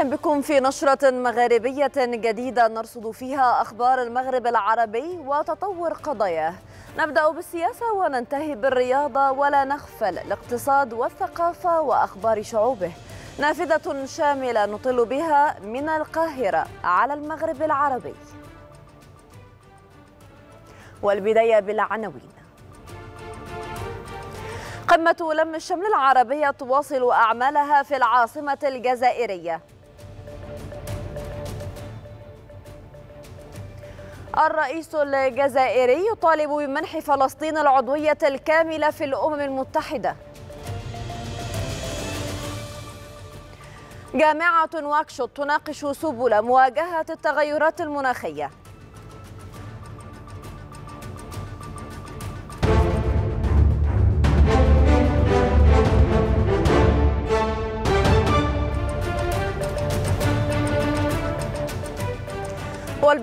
اهلا بكم في نشره مغاربيه جديده نرصد فيها اخبار المغرب العربي وتطور قضاياه نبدا بالسياسه وننتهي بالرياضه ولا نغفل الاقتصاد والثقافه واخبار شعوبه نافذه شامله نطل بها من القاهره على المغرب العربي والبدايه بالعناوين قمة لم الشمل العربية تواصل أعمالها في العاصمة الجزائرية الرئيس الجزائري يطالب بمنح فلسطين العضوية الكاملة في الأمم المتحدة جامعة واكشوت تناقش سبل مواجهة التغيرات المناخية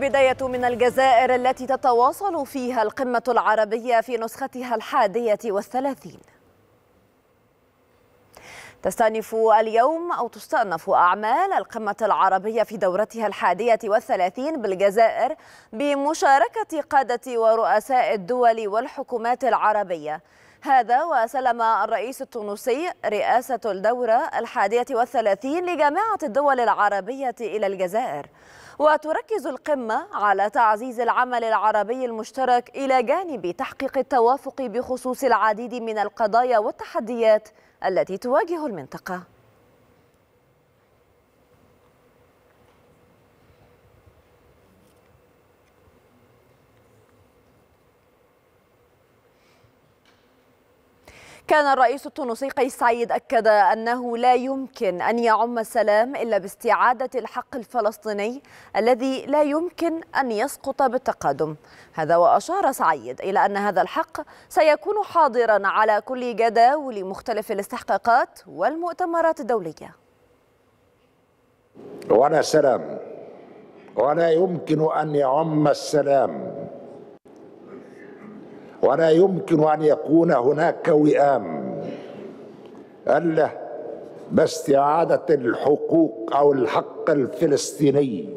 البداية من الجزائر التي تتواصل فيها القمة العربية في نسختها الحادية والثلاثين تستأنف اليوم أو تستأنف أعمال القمة العربية في دورتها الحادية والثلاثين بالجزائر بمشاركة قادة ورؤساء الدول والحكومات العربية هذا وسلم الرئيس التونسي رئاسة الدورة الحادية والثلاثين لجامعة الدول العربية إلى الجزائر وتركز القمة على تعزيز العمل العربي المشترك إلى جانب تحقيق التوافق بخصوص العديد من القضايا والتحديات التي تواجه المنطقة كان الرئيس التونسي قيس سعيد أكد أنه لا يمكن أن يعم السلام إلا باستعادة الحق الفلسطيني الذي لا يمكن أن يسقط بالتقادم هذا وأشار سعيد إلى أن هذا الحق سيكون حاضرا على كل جداول مختلف الاستحقاقات والمؤتمرات الدولية ولا سلام ولا يمكن أن يعم السلام ولا يمكن أن يكون هناك وئام ألا باستعادة الحقوق أو الحق الفلسطيني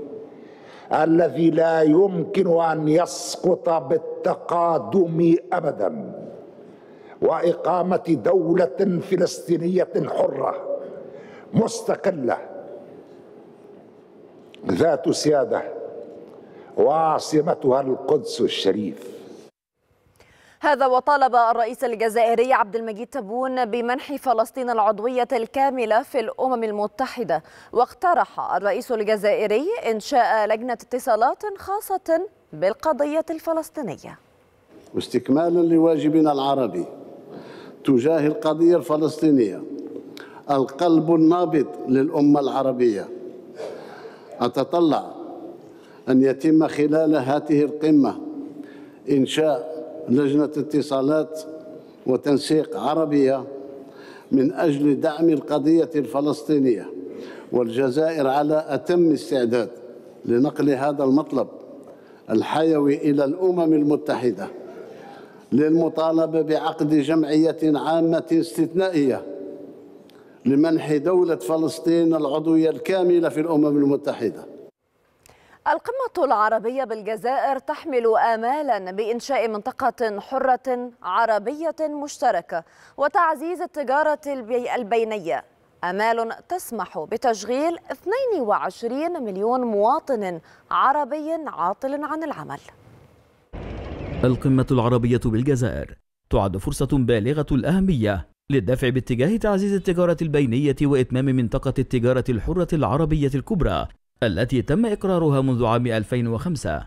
الذي لا يمكن أن يسقط بالتقادم أبدا وإقامة دولة فلسطينية حرة مستقلة ذات سيادة وعاصمتها القدس الشريف هذا وطالب الرئيس الجزائري عبد المجيد تبون بمنح فلسطين العضوية الكاملة في الأمم المتحدة واقترح الرئيس الجزائري إنشاء لجنة اتصالات خاصة بالقضية الفلسطينية واستكمالا لواجبنا العربي تجاه القضية الفلسطينية القلب النابض للأمة العربية أتطلع أن يتم خلال هذه القمة إنشاء لجنة اتصالات وتنسيق عربية من أجل دعم القضية الفلسطينية والجزائر على أتم استعداد لنقل هذا المطلب الحيوي إلى الأمم المتحدة للمطالبة بعقد جمعية عامة استثنائية لمنح دولة فلسطين العضوية الكاملة في الأمم المتحدة القمة العربية بالجزائر تحمل آمالا بإنشاء منطقة حرة عربية مشتركة وتعزيز التجارة البينية آمال تسمح بتشغيل 22 مليون مواطن عربي عاطل عن العمل القمة العربية بالجزائر تعد فرصة بالغة الأهمية للدفع باتجاه تعزيز التجارة البينية وإتمام منطقة التجارة الحرة العربية الكبرى التي تم إقرارها منذ عام 2005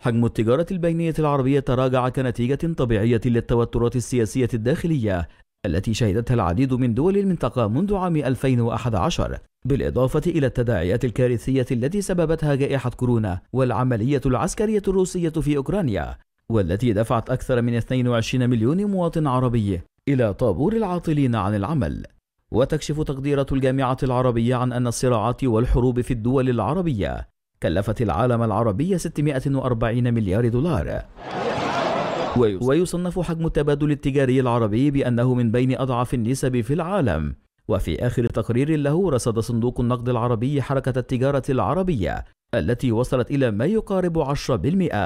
حجم التجارة البينية العربية تراجع كنتيجة طبيعية للتوترات السياسية الداخلية التي شهدتها العديد من دول المنطقة منذ عام 2011 بالإضافة إلى التداعيات الكارثية التي سببتها جائحة كورونا والعملية العسكرية الروسية في أوكرانيا والتي دفعت أكثر من 22 مليون مواطن عربي إلى طابور العاطلين عن العمل وتكشف تقديرة الجامعة العربية عن أن الصراعات والحروب في الدول العربية كلفت العالم العربي 640 مليار دولار ويصنف حجم التبادل التجاري العربي بأنه من بين أضعف النسب في العالم وفي آخر تقرير له رصد صندوق النقد العربي حركة التجارة العربية التي وصلت إلى ما يقارب 10%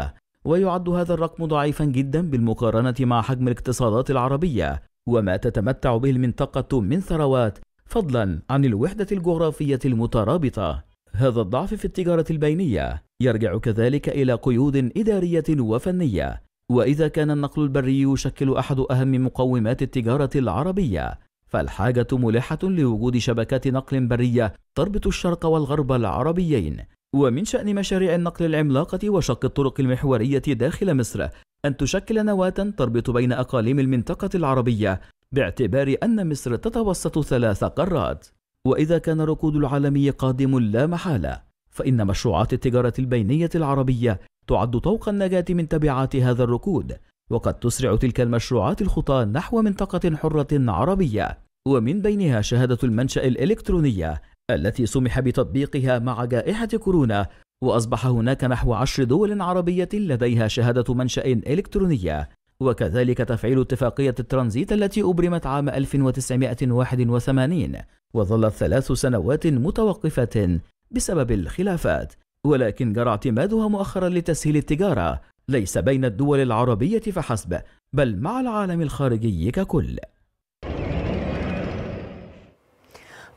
ويعد هذا الرقم ضعيفا جدا بالمقارنة مع حجم الاقتصادات العربية وما تتمتع به المنطقة من ثروات فضلا عن الوحدة الجغرافية المترابطة هذا الضعف في التجارة البينية يرجع كذلك إلى قيود إدارية وفنية وإذا كان النقل البري يشكل أحد أهم مقومات التجارة العربية فالحاجة ملحة لوجود شبكات نقل برية تربط الشرق والغرب العربيين ومن شأن مشاريع النقل العملاقة وشق الطرق المحورية داخل مصر أن تشكل نواة تربط بين أقاليم المنطقة العربية باعتبار أن مصر تتوسط ثلاث قارات وإذا كان ركود العالمي قادم لا محالة فإن مشروعات التجارة البينية العربية تعد طوق النجاة من تبعات هذا الركود وقد تسرع تلك المشروعات الخطى نحو منطقة حرة عربية ومن بينها شهادة المنشأ الإلكترونية التي سمح بتطبيقها مع جائحة كورونا وأصبح هناك نحو عشر دول عربية لديها شهادة منشأ إلكترونية وكذلك تفعيل اتفاقية الترانزيت التي أبرمت عام 1981 وظلت ثلاث سنوات متوقفة بسبب الخلافات ولكن جرى اعتمادها مؤخرا لتسهيل التجارة ليس بين الدول العربية فحسب بل مع العالم الخارجي ككل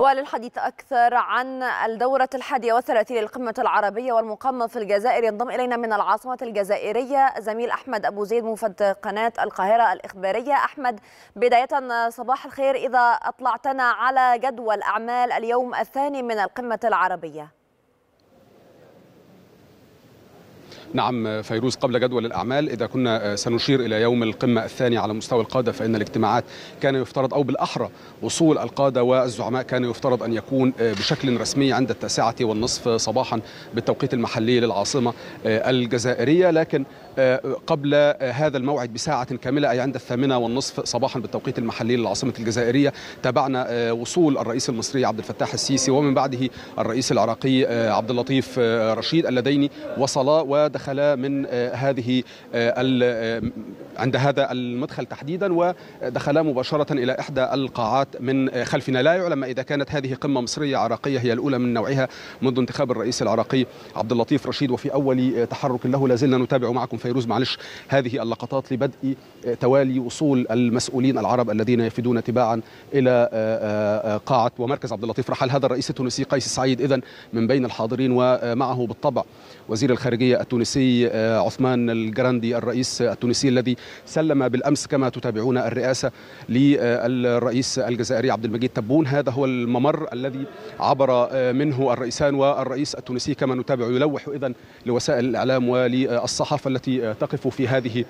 وللحديث أكثر عن الدورة الحادية والثلاثين للقمة العربية والمقامة في الجزائر ينضم إلينا من العاصمة الجزائرية زميل أحمد أبو زيد موفد قناة القاهرة الإخبارية أحمد بداية صباح الخير إذا أطلعتنا على جدول أعمال اليوم الثاني من القمة العربية نعم فيروز قبل جدول الأعمال إذا كنا آه، سنشير إلى يوم القمة الثاني على مستوى القادة فإن الاجتماعات كان يفترض أو بالأحرى وصول القادة والزعماء كان يفترض أن يكون آه، بشكل رسمي عند التاسعة والنصف صباحا بالتوقيت المحلي للعاصمة آه، الجزائرية لكن آه، قبل آه، هذا الموعد بساعة كاملة أي عند الثامنة والنصف صباحا بالتوقيت المحلي للعاصمة الجزائرية تابعنا آه، وصول الرئيس المصري عبد الفتاح السيسي ومن بعده الرئيس العراقي عبد اللطيف رشيد اللذين وصلا ودخلا من هذه عند هذا المدخل تحديدا ودخلا مباشرة إلى إحدى القاعات من خلفنا لا يعلم إذا كانت هذه قمة مصرية عراقية هي الأولى من نوعها منذ انتخاب الرئيس العراقي عبد اللطيف رشيد وفي أول تحرك له لازلنا نتابع معكم فيروز معلش هذه اللقطات لبدء آه، توالي وصول المسؤولين العرب الذين يفدون تباعا الى آه، آه، قاعه ومركز عبد اللطيف رحل هذا الرئيس التونسي قيس سعيد اذا من بين الحاضرين ومعه بالطبع وزير الخارجية التونسي آه، عثمان الجراندي الرئيس التونسي الذي سلم بالأمس كما تتابعون الرئاسة للرئيس الجزائري عبد المجيد تبون هذا هو الممر الذي عبر آه، منه الرئيسان والرئيس التونسي كما نتابع يلوح إذا لوسائل الإعلام وللصحافة التي آه، تقف في هذه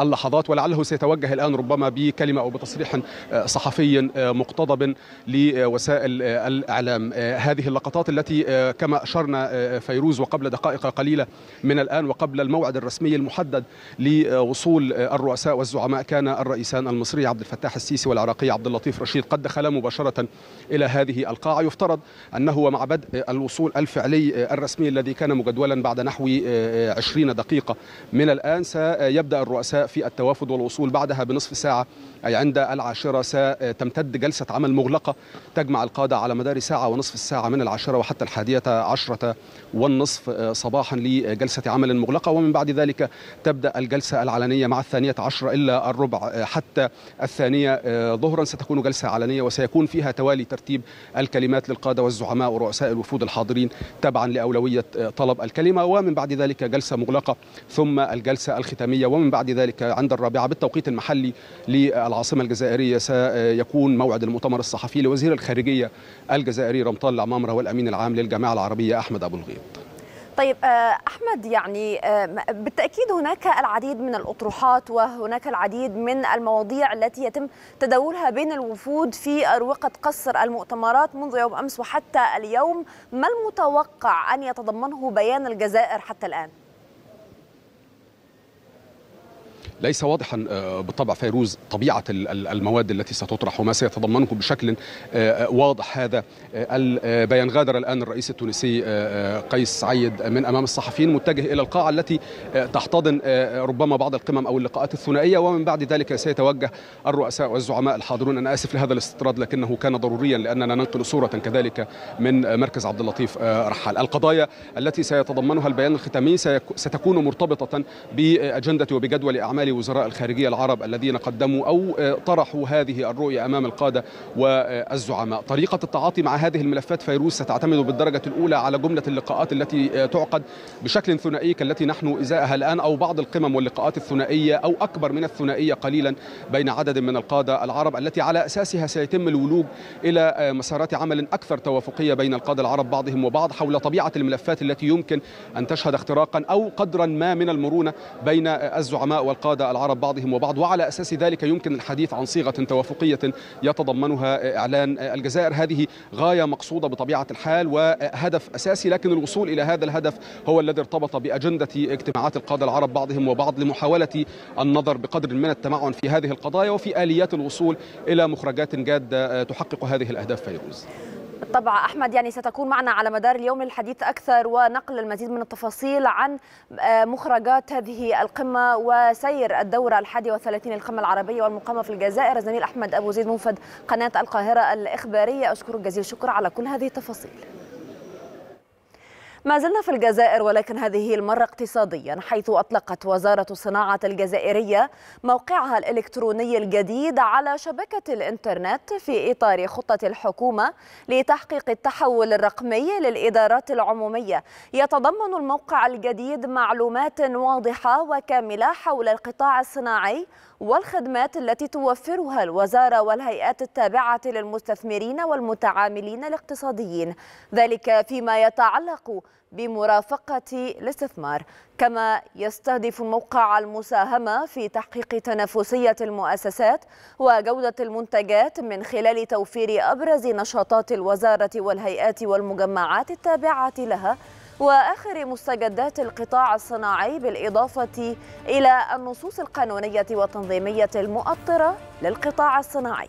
اللحظات ولعله سيتوجه الآن ربما بكلمة أو بتصريح صحفي مقتضب لوسائل الإعلام هذه اللقطات التي كما أشرنا فيروز وقبل دقائق قليلة من الآن وقبل الموعد الرسمي المحدد لوصول الرؤساء والزعماء كان الرئيسان المصري عبد الفتاح السيسي والعراقي عبد اللطيف رشيد قد دخلا مباشرة إلى هذه القاعة يفترض أنه ومع بدء الوصول الفعلي الرسمي الذي كان مجدولا بعد نحو 20 دقيقة من الآن سيبدأ الرؤساء في التوافد والوصول بعدها بنصف ساعة أي عند العاشرة ستمتد جلسة عمل مغلقة تجمع القادة على مدار ساعة ونصف الساعة من العاشرة وحتى الحادية عشرة والنصف صباحا لجلسة عمل مغلقة ومن بعد ذلك تبدأ الجلسة العلنية مع الثانية عشرة إلا الربع حتى الثانية ظهرا ستكون جلسة علنية وسيكون فيها توالي ترتيب الكلمات للقادة والزعماء ورؤساء الوفود الحاضرين تبعا لأولوية طلب الكلمة ومن بعد ذلك جلسة مغلقة ثم الجلسة الختامية ومن بعد ذلك عند الرابعة بالتوقيت المحلي العاصمه الجزائريه سيكون موعد المؤتمر الصحفي لوزير الخارجيه الجزائري رمطان العمامره والامين العام للجامعه العربيه احمد ابو الغيط طيب آه، احمد يعني آه، بالتاكيد هناك العديد من الاطروحات وهناك العديد من المواضيع التي يتم تداولها بين الوفود في اروقه قصر المؤتمرات منذ يوم امس وحتى اليوم ما المتوقع ان يتضمنه بيان الجزائر حتى الان ليس واضحا آه، بالطبع فيروز طبيعه المواد التي ستطرح وما سيتضمنه بشكل آه، آه، واضح هذا البيان غادر الان الرئيس التونسي قيس سعيد من امام الصحفيين متجه الى القاعه التي تحتضن ربما بعض القمم او اللقاءات الثنائيه ومن بعد ذلك سيتوجه الرؤساء والزعماء الحاضرون انا اسف لهذا الاستطراد لكنه كان ضروريا لاننا ننقل صوره كذلك من مركز عبد اللطيف رحال القضايا التي سيتضمنها البيان الختامي ستكون مرتبطه باجنده وبجدول اعمال أعمال وزراء الخارجية العرب الذين قدموا أو آه، طرحوا هذه الرؤية أمام القادة والزعماء طريقة التعاطي مع هذه الملفات فيروز ستعتمد بالدرجة الأولى على جملة اللقاءات التي آه، تعقد بشكل ثنائي كالتي نحن إزاءها الآن أو بعض القمم واللقاءات الثنائية أو أكبر من الثنائية قليلا بين عدد من القادة العرب التي على أساسها سيتم الولوج إلى آه، مسارات عمل أكثر توافقية بين القادة العرب بعضهم وبعض حول طبيعة الملفات التي يمكن أن تشهد اختراقا أو قدرا ما من المرونة بين الزعماء والقادة لدى العرب بعضهم وبعض وعلى أساس ذلك يمكن الحديث عن صيغة توافقية يتضمنها إعلان الجزائر هذه غاية مقصودة بطبيعة الحال وهدف أساسي لكن الوصول إلى هذا الهدف هو الذي ارتبط بأجندة اجتماعات القادة العرب بعضهم وبعض لمحاولة النظر بقدر من التمعن في هذه القضايا وفي آليات الوصول إلى مخرجات جادة تحقق هذه الأهداف فيروز بالطبع احمد يعني ستكون معنا على مدار اليوم الحديث اكثر ونقل المزيد من التفاصيل عن آه، مخرجات هذه القمه وسير الدوره الحادية وثلاثين للقمه العربيه والمقامه في الجزائر الزميل احمد ابو زيد منفذ قناه القاهره الاخباريه اشكرك جزيل الشكر على كل هذه التفاصيل ما زلنا في الجزائر ولكن هذه المرة اقتصاديا حيث أطلقت وزارة الصناعة الجزائرية موقعها الإلكتروني الجديد على شبكة الإنترنت في إطار خطة الحكومة لتحقيق التحول الرقمي للإدارات العمومية يتضمن الموقع الجديد معلومات واضحة وكاملة حول القطاع الصناعي والخدمات التي توفرها الوزارة والهيئات التابعة للمستثمرين والمتعاملين الاقتصاديين ذلك فيما يتعلق بمرافقة الاستثمار كما يستهدف الموقع المساهمة في تحقيق تنافسية المؤسسات وجودة المنتجات من خلال توفير أبرز نشاطات الوزارة والهيئات والمجمعات التابعة لها وآخر مستجدات القطاع الصناعي بالإضافة إلى النصوص القانونية والتنظيمية المؤطرة للقطاع الصناعي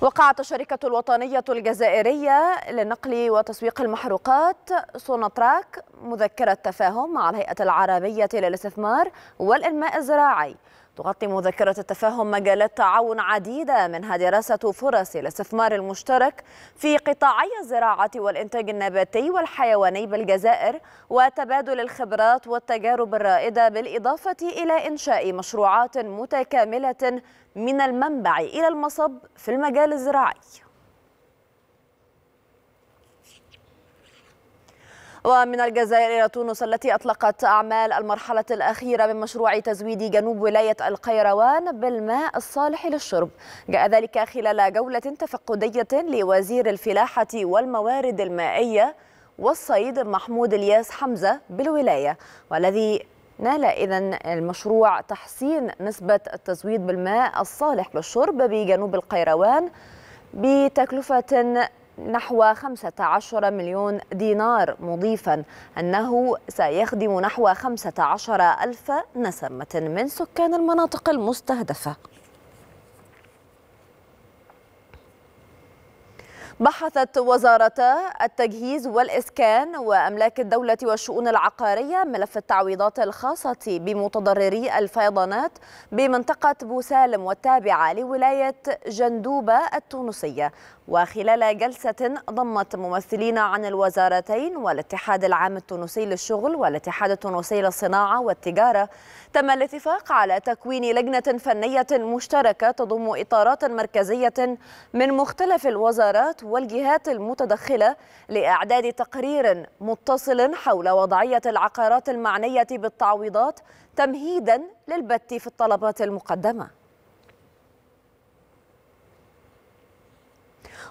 وقعت الشركة الوطنية الجزائرية لنقل وتسويق المحروقات سونتراك مذكرة تفاهم مع الهيئة العربية للاستثمار والإنماء الزراعي تغطي مذكرة التفاهم مجالات تعاون عديدة منها دراسة فرص الاستثمار المشترك في قطاعي الزراعة والإنتاج النباتي والحيواني بالجزائر وتبادل الخبرات والتجارب الرائدة بالإضافة إلى إنشاء مشروعات متكاملة من المنبع إلى المصب في المجال الزراعي ومن الجزائر إلى تونس التي أطلقت أعمال المرحلة الأخيرة من مشروع تزويد جنوب ولاية القيروان بالماء الصالح للشرب جاء ذلك خلال جولة تفقدية لوزير الفلاحة والموارد المائية والصيد محمود الياس حمزة بالولاية والذي نال إذا المشروع تحسين نسبة التزويد بالماء الصالح للشرب بجنوب القيروان بتكلفة نحو 15 مليون دينار مضيفا أنه سيخدم نحو 15 ألف نسمة من سكان المناطق المستهدفة بحثت وزارتا التجهيز والإسكان وأملاك الدولة والشؤون العقارية ملف التعويضات الخاصة بمتضرري الفيضانات بمنطقة بوسالم والتابعة لولاية جندوبة التونسية وخلال جلسة ضمت ممثلين عن الوزارتين والاتحاد العام التونسي للشغل والاتحاد التونسي للصناعة والتجارة تم الاتفاق على تكوين لجنة فنية مشتركة تضم إطارات مركزية من مختلف الوزارات والجهات المتدخلة لإعداد تقرير متصل حول وضعية العقارات المعنية بالتعويضات تمهيدا للبت في الطلبات المقدمة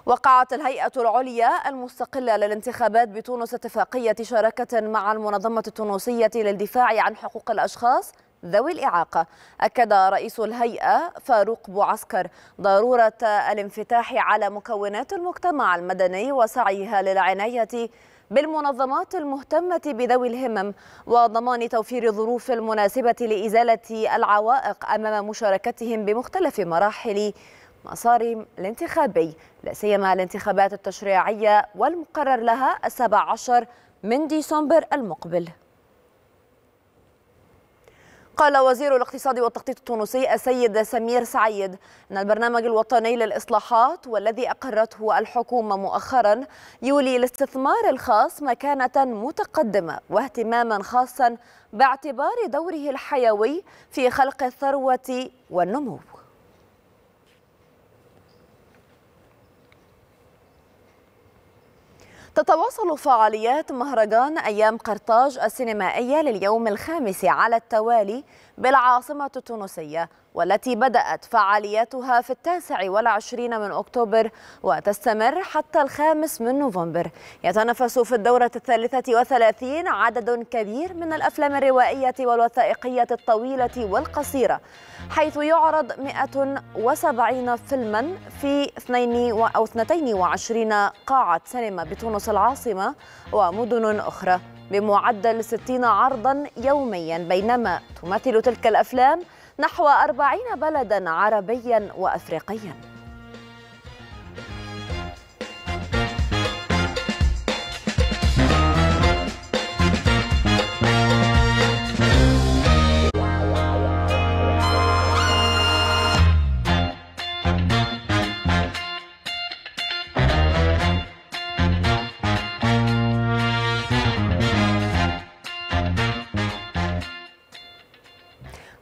وقعت الهيئة العليا المستقلة للانتخابات بتونس اتفاقية شراكة مع المنظمة التونسية للدفاع عن حقوق الأشخاص ذوي الإعاقة أكد رئيس الهيئة فاروق بوعسكر ضرورة الانفتاح على مكونات المجتمع المدني وسعيها للعناية بالمنظمات المهتمة بذوي الهمم وضمان توفير الظروف المناسبة لإزالة العوائق أمام مشاركتهم بمختلف مراحل مسار الانتخابي لا سيما الانتخابات التشريعية والمقرر لها السبع عشر من ديسمبر المقبل قال وزير الاقتصاد والتخطيط التونسي السيد سمير سعيد أن البرنامج الوطني للإصلاحات والذي أقرته الحكومة مؤخرا يولي الاستثمار الخاص مكانة متقدمة واهتماما خاصا باعتبار دوره الحيوي في خلق الثروة والنمو تتواصل فعاليات مهرجان أيام قرطاج السينمائية لليوم الخامس على التوالي بالعاصمة التونسية والتي بدأت فعالياتها في التاسع والعشرين من أكتوبر وتستمر حتى الخامس من نوفمبر يتنافس في الدورة الثالثة وثلاثين عدد كبير من الأفلام الروائية والوثائقية الطويلة والقصيرة حيث يعرض 170 فيلما في 22 قاعة سينما بتونس العاصمة ومدن أخرى بمعدل 60 عرضا يوميا بينما تمثل تلك الأفلام نحو أربعين بلداً عربياً وأفريقياً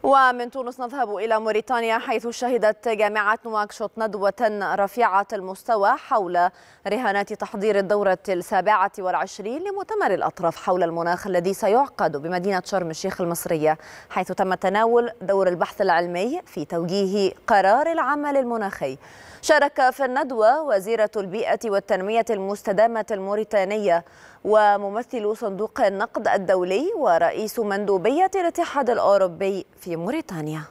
ومن تونس نذهب إلى موريتانيا حيث شهدت جامعة نواكشوط ندوة رفيعة المستوى حول رهانات تحضير الدورة السابعة والعشرين لمؤتمر الأطراف حول المناخ الذي سيعقد بمدينة شرم الشيخ المصرية حيث تم تناول دور البحث العلمي في توجيه قرار العمل المناخي شارك في الندوة وزيرة البيئة والتنمية المستدامة الموريتانية وممثل صندوق النقد الدولي ورئيس مندوبية الاتحاد الأوروبي في موريتانيا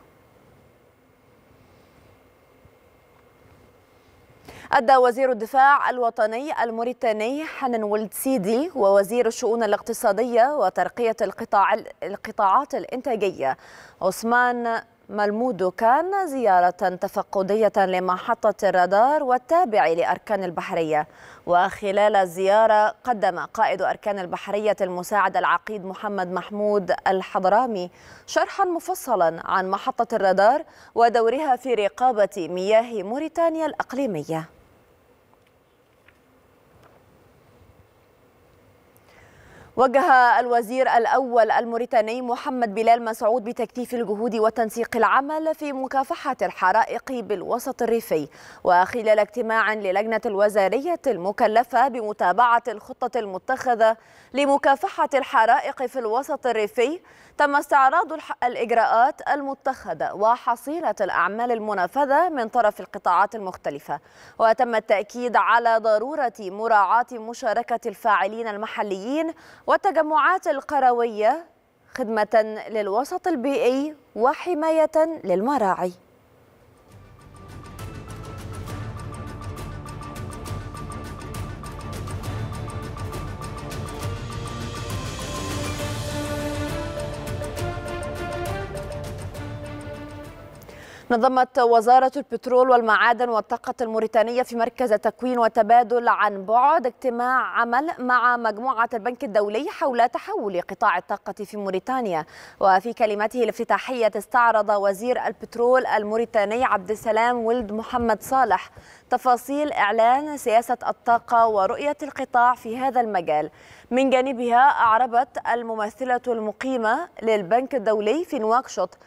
أدى وزير الدفاع الوطني الموريتاني حنن ولد سيدي ووزير الشؤون الاقتصادية وترقية القطاع القطاعات الإنتاجية عثمان ملمود كان زيارة تفقدية لمحطة الرادار والتابع لأركان البحرية وخلال الزيارة قدم قائد أركان البحرية المساعد العقيد محمد محمود الحضرامي شرحا مفصلا عن محطة الرادار ودورها في رقابة مياه موريتانيا الأقليمية وجه الوزير الأول الموريتاني محمد بلال مسعود بتكثيف الجهود وتنسيق العمل في مكافحة الحرائق بالوسط الريفي وخلال اجتماع للجنة الوزارية المكلفة بمتابعة الخطة المتخذة لمكافحة الحرائق في الوسط الريفي تم استعراض الإجراءات المتخذة وحصيلة الأعمال المنفذة من طرف القطاعات المختلفة وتم التأكيد على ضرورة مراعاة مشاركة الفاعلين المحليين والتجمعات القروية خدمة للوسط البيئي وحماية للمراعي نظمت وزارة البترول والمعادن والطاقة الموريتانية في مركز تكوين وتبادل عن بعد اجتماع عمل مع مجموعة البنك الدولي حول تحول قطاع الطاقة في موريتانيا وفي كلمته الافتتاحية استعرض وزير البترول الموريتاني عبد السلام ولد محمد صالح تفاصيل إعلان سياسة الطاقة ورؤية القطاع في هذا المجال من جانبها أعربت الممثلة المقيمة للبنك الدولي في نواكشوط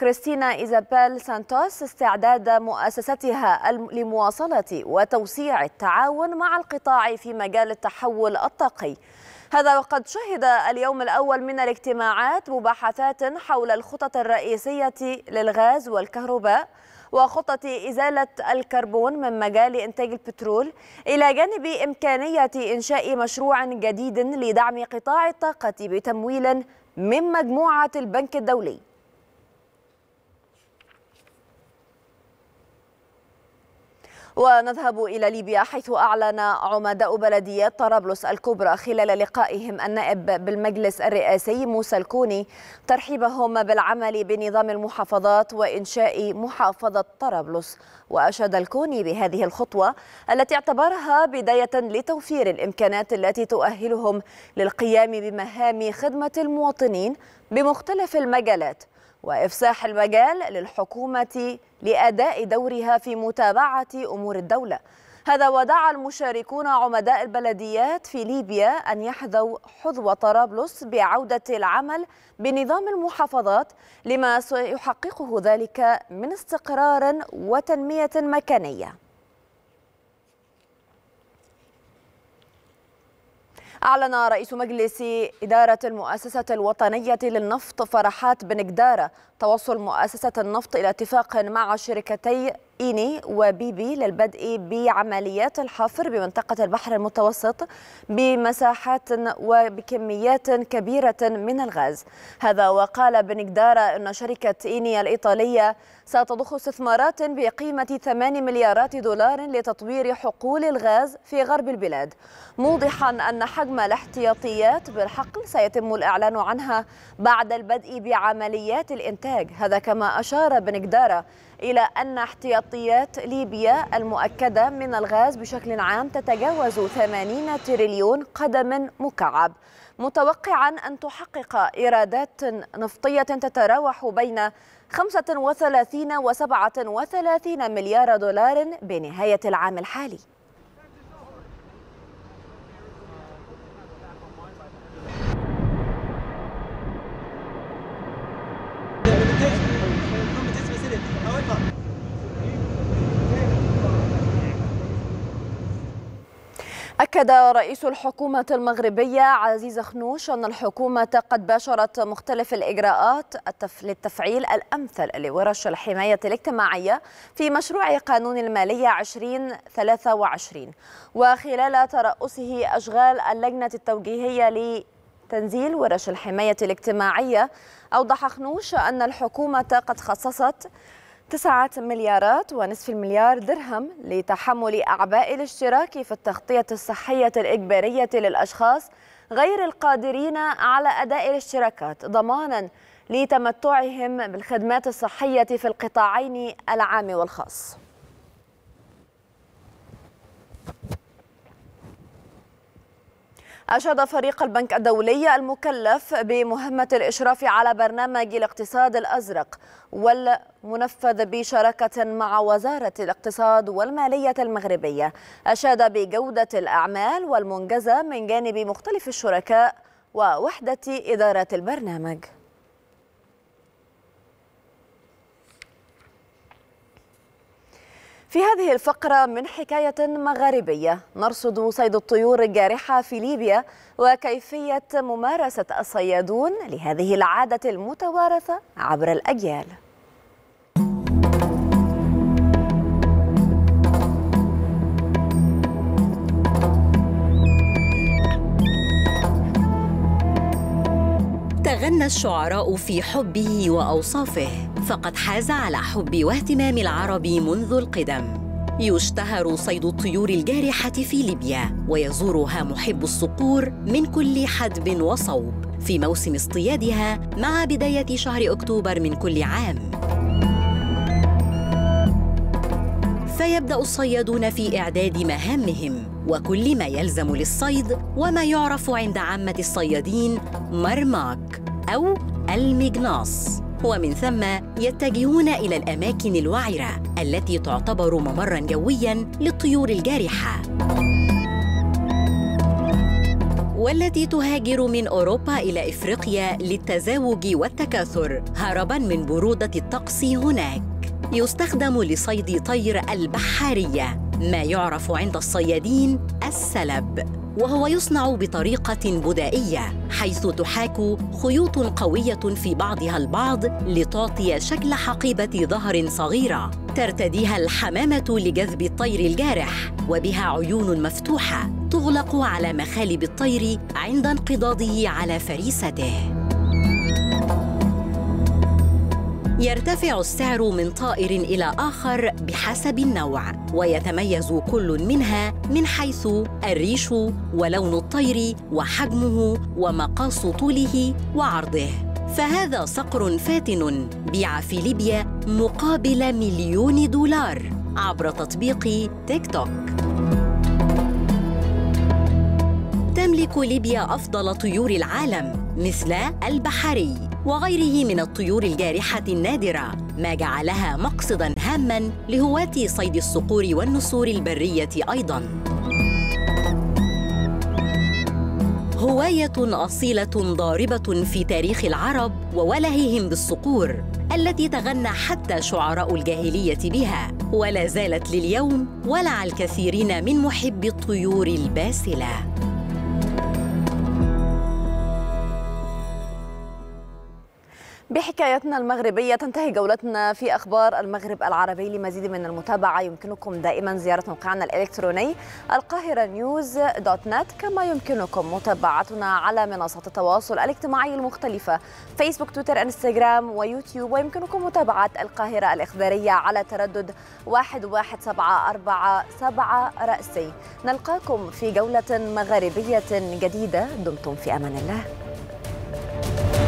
كريستينا إيزابيل سانتوس استعداد مؤسستها لمواصلة وتوسيع التعاون مع القطاع في مجال التحول الطاقي هذا وقد شهد اليوم الأول من الاجتماعات مباحثات حول الخطط الرئيسية للغاز والكهرباء وخطة إزالة الكربون من مجال إنتاج البترول إلى جانب إمكانية إنشاء مشروع جديد لدعم قطاع الطاقة بتمويل من مجموعة البنك الدولي ونذهب إلى ليبيا حيث أعلن عمداء بلدية طرابلس الكبرى خلال لقائهم النائب بالمجلس الرئاسي موسى الكوني ترحيبهم بالعمل بنظام المحافظات وإنشاء محافظة طرابلس وأشاد الكوني بهذه الخطوة التي اعتبرها بداية لتوفير الإمكانات التي تؤهلهم للقيام بمهام خدمة المواطنين بمختلف المجالات وإفساح المجال للحكومة لأداء دورها في متابعة أمور الدولة هذا ودعا المشاركون عمداء البلديات في ليبيا أن يحذوا حظوة طرابلس بعودة العمل بنظام المحافظات لما سيحققه ذلك من استقرار وتنمية مكانية أعلن رئيس مجلس إدارة المؤسسة الوطنية للنفط فرحات بن جدارة توصل مؤسسة النفط إلى اتفاق مع شركتي إيني وبيبي للبدء بعمليات الحفر بمنطقة البحر المتوسط بمساحات وبكميات كبيرة من الغاز هذا وقال بن جدارة أن شركة إيني الإيطالية ستضخ استثمارات بقيمة 8 مليارات دولار لتطوير حقول الغاز في غرب البلاد موضحا أن حجم الاحتياطيات بالحقل سيتم الإعلان عنها بعد البدء بعمليات الإنتاج هذا كما أشار بن جدارة إلى أن احتياطيات ليبيا المؤكدة من الغاز بشكل عام تتجاوز 80 تريليون قدم مكعب متوقعا أن تحقق إيرادات نفطية تتراوح بين 35 و 37 مليار دولار بنهاية العام الحالي أكد رئيس الحكومة المغربية عزيز خنوش أن الحكومة قد باشرت مختلف الإجراءات للتفعيل الأمثل لورش الحماية الاجتماعية في مشروع قانون المالية 2023 وخلال ترأسه أشغال اللجنة التوجيهية لتنزيل ورش الحماية الاجتماعية أوضح خنوش أن الحكومة قد خصصت تسعة مليارات ونصف المليار درهم لتحمل أعباء الاشتراك في التغطية الصحية الإجبارية للأشخاص غير القادرين على أداء الاشتراكات ضمانا لتمتعهم بالخدمات الصحية في القطاعين العام والخاص أشاد فريق البنك الدولي المكلف بمهمة الإشراف على برنامج الاقتصاد الأزرق والمنفذ بشراكة مع وزارة الاقتصاد والمالية المغربية أشاد بجودة الأعمال والمنجزة من جانب مختلف الشركاء ووحدة إدارة البرنامج في هذه الفقرة من حكاية مغاربية نرصد صيد الطيور الجارحة في ليبيا وكيفية ممارسة الصيادون لهذه العادة المتوارثة عبر الأجيال تغنى الشعراء في حبه وأوصافه فقد حاز على حب واهتمام العرب منذ القدم يشتهر صيد الطيور الجارحة في ليبيا ويزورها محب الصقور من كل حدب وصوب في موسم اصطيادها مع بداية شهر أكتوبر من كل عام فيبدأ الصيادون في إعداد مهامهم وكل ما يلزم للصيد وما يعرف عند عامة الصيادين مرماك أو المجناص ومن ثم يتجهون إلى الأماكن الوعرة التي تعتبر ممراً جوياً للطيور الجارحة والتي تهاجر من أوروبا إلى إفريقيا للتزاوج والتكاثر هرباً من برودة الطقس هناك يستخدم لصيد طير البحارية ما يعرف عند الصيادين السلب وهو يصنع بطريقة بدائية حيث تحاك خيوط قوية في بعضها البعض لتعطي شكل حقيبة ظهر صغيرة ترتديها الحمامة لجذب الطير الجارح وبها عيون مفتوحة تغلق على مخالب الطير عند انقضاضه على فريسته يرتفع السعر من طائر إلى آخر بحسب النوع ويتميز كل منها من حيث الريش ولون الطير وحجمه ومقاس طوله وعرضه فهذا صقر فاتن بيع في ليبيا مقابل مليون دولار عبر تطبيق تيك توك تملك ليبيا أفضل طيور العالم مثل البحري وغيره من الطيور الجارحة النادرة ما جعلها مقصداً هاماً لهواة صيد الصقور والنسور البرية أيضاً هواية أصيلة ضاربة في تاريخ العرب وولههم بالصقور التي تغنى حتى شعراء الجاهلية بها ولا زالت لليوم ولع الكثيرين من محبي الطيور الباسله بحكايتنا المغربية تنتهي جولتنا في أخبار المغرب العربي لمزيد من المتابعة يمكنكم دائما زيارة موقعنا الإلكتروني القاهرة نيوز دوت نت كما يمكنكم متابعتنا على منصات التواصل الاجتماعي المختلفة فيسبوك تويتر انستغرام ويوتيوب ويمكنكم متابعة القاهرة الإخبارية على تردد 11747 رأسي نلقاكم في جولة مغربية جديدة دمتم في أمان الله